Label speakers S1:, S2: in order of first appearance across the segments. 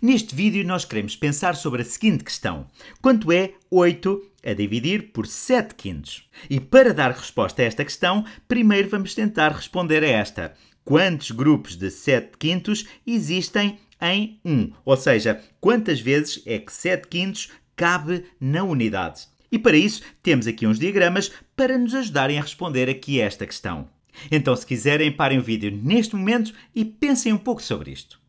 S1: Neste vídeo nós queremos pensar sobre a seguinte questão. Quanto é 8 a dividir por 7 quintos? E para dar resposta a esta questão, primeiro vamos tentar responder a esta. Quantos grupos de 7 quintos existem em 1? Ou seja, quantas vezes é que 7 quintos cabe na unidade? E para isso, temos aqui uns diagramas para nos ajudarem a responder aqui esta questão. Então, se quiserem, parem o vídeo neste momento e pensem um pouco sobre isto.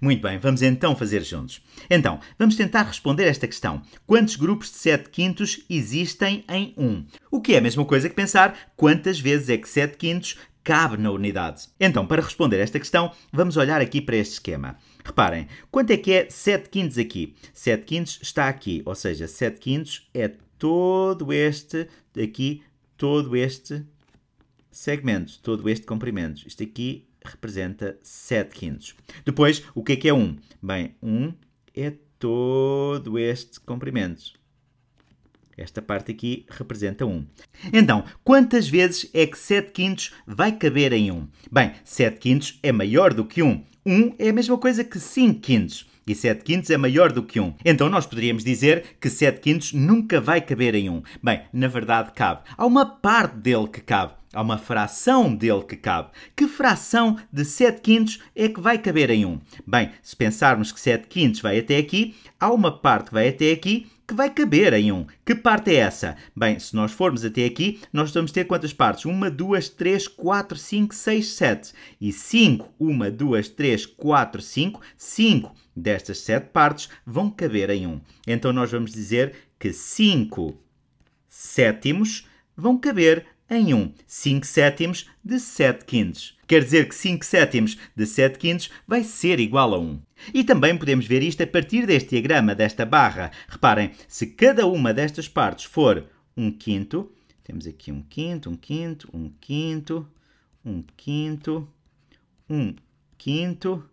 S1: Muito bem, vamos então fazer juntos. Então, vamos tentar responder esta questão. Quantos grupos de 7 quintos existem em 1? O que é a mesma coisa que pensar quantas vezes é que 7 quintos cabe na unidade. Então, para responder esta questão, vamos olhar aqui para este esquema. Reparem, quanto é que é 7 quintos aqui? 7 quintos está aqui, ou seja, 7 quintos é todo este aqui, todo este segmento, todo este comprimento. Isto aqui representa 7 quintos. Depois, o que é que é 1? Bem, 1 é todo este comprimento. Esta parte aqui representa 1. Então, quantas vezes é que 7 quintos vai caber em 1? Bem, 7 quintos é maior do que 1. 1 é a mesma coisa que 5 quintos e 7 quintos é maior do que 1. Então nós poderíamos dizer que 7 quintos nunca vai caber em 1. Bem, na verdade cabe. Há uma parte dele que cabe. Há uma fração dele que cabe. Que fração de 7 quintos é que vai caber em 1? Bem, se pensarmos que 7 quintos vai até aqui, há uma parte que vai até aqui que vai caber em 1. Que parte é essa? Bem, se nós formos até aqui, nós vamos ter quantas partes? 1, 2, 3, 4, 5, 6, 7. E 5, 1, 2, 3, 4, 5, 5 destas sete partes vão caber em um. Então nós vamos dizer que 5 sétimos vão caber em um. 5 sétimos de 7 quintos. Quer dizer que 5 sétimos de 7 quintos vai ser igual a 1. Um. E também podemos ver isto a partir deste diagrama, desta barra. Reparem, se cada uma destas partes for 1 um quinto, temos aqui 1 um quinto, 1 quinto, 1 quinto, 1 quinto, 1 quinto,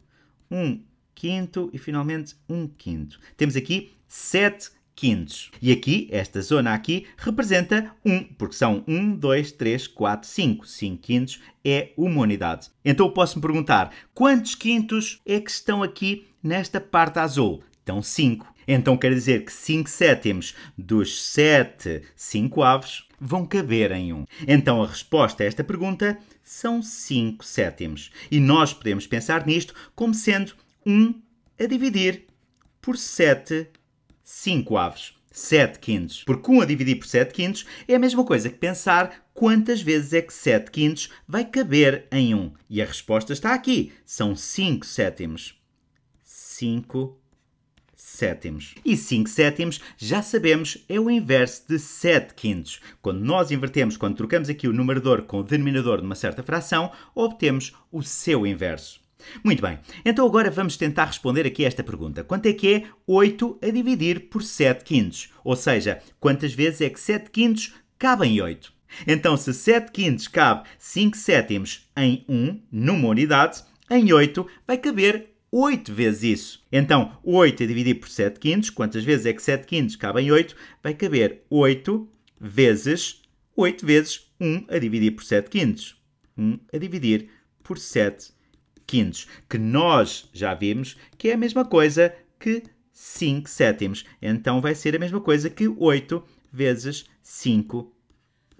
S1: 1 quinto e finalmente um quinto. Temos aqui sete quintos. E aqui, esta zona aqui, representa um, porque são um dois três quatro cinco cinco quintos é uma unidade. Então eu posso me perguntar, quantos quintos é que estão aqui nesta parte azul? Então cinco Então quer dizer que 5 sétimos dos 7, cinco avos vão caber em 1. Um. Então a resposta a esta pergunta são 5 sétimos. E nós podemos pensar nisto como sendo 1 a dividir por 7 5 avos. 7 quintos. Porque 1 a dividir por 7 quintos é a mesma coisa que pensar quantas vezes é que 7 quintos vai caber em 1. E a resposta está aqui. São 5 sétimos. 5 sétimos. E 5 sétimos, já sabemos, é o inverso de 7 quintos. Quando nós invertemos, quando trocamos aqui o numerador com o denominador de uma certa fração, obtemos o seu inverso. Muito bem, então agora vamos tentar responder aqui esta pergunta. Quanto é que é 8 a dividir por 7 quintos? Ou seja, quantas vezes é que 7 quintos cabem em 8? Então, se 7 quintos cabe 5 sétimos em 1, numa unidade, em 8 vai caber 8 vezes isso. Então, 8 a dividir por 7 quintos, quantas vezes é que 7 quintos cabem em 8? Vai caber 8 vezes 8 vezes 1 a dividir por 7 quintos. 1 a dividir por 7 quintos quintos, que nós já vimos que é a mesma coisa que 5 sétimos. Então vai ser a mesma coisa que 8 vezes 5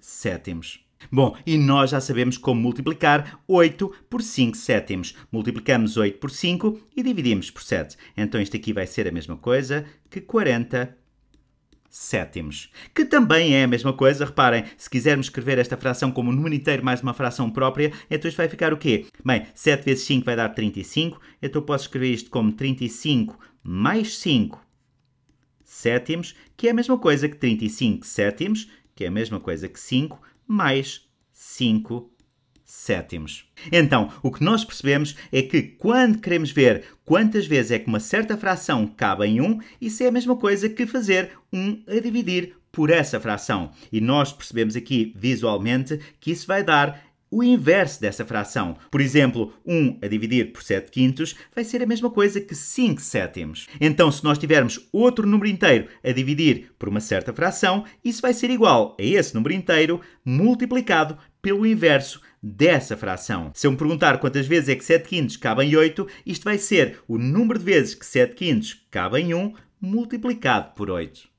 S1: sétimos. Bom, e nós já sabemos como multiplicar 8 por 5 sétimos. Multiplicamos 8 por 5 e dividimos por 7. Então isto aqui vai ser a mesma coisa que 40 sétimos, que também é a mesma coisa. Reparem, se quisermos escrever esta fração como um número inteiro mais uma fração própria, então isto vai ficar o quê? Bem, 7 vezes 5 vai dar 35, então eu posso escrever isto como 35 mais 5 sétimos, que é a mesma coisa que 35 sétimos, que é a mesma coisa que 5 mais 5 sétimos sétimos. Então, o que nós percebemos é que quando queremos ver quantas vezes é que uma certa fração cabe em 1, isso é a mesma coisa que fazer 1 a dividir por essa fração. E nós percebemos aqui visualmente que isso vai dar o inverso dessa fração. Por exemplo, 1 a dividir por 7 quintos vai ser a mesma coisa que 5 sétimos. Então, se nós tivermos outro número inteiro a dividir por uma certa fração, isso vai ser igual a esse número inteiro multiplicado pelo inverso dessa fração. Se eu me perguntar quantas vezes é que 7 quintos cabe em 8, isto vai ser o número de vezes que 7 quintos cabe em 1 multiplicado por 8.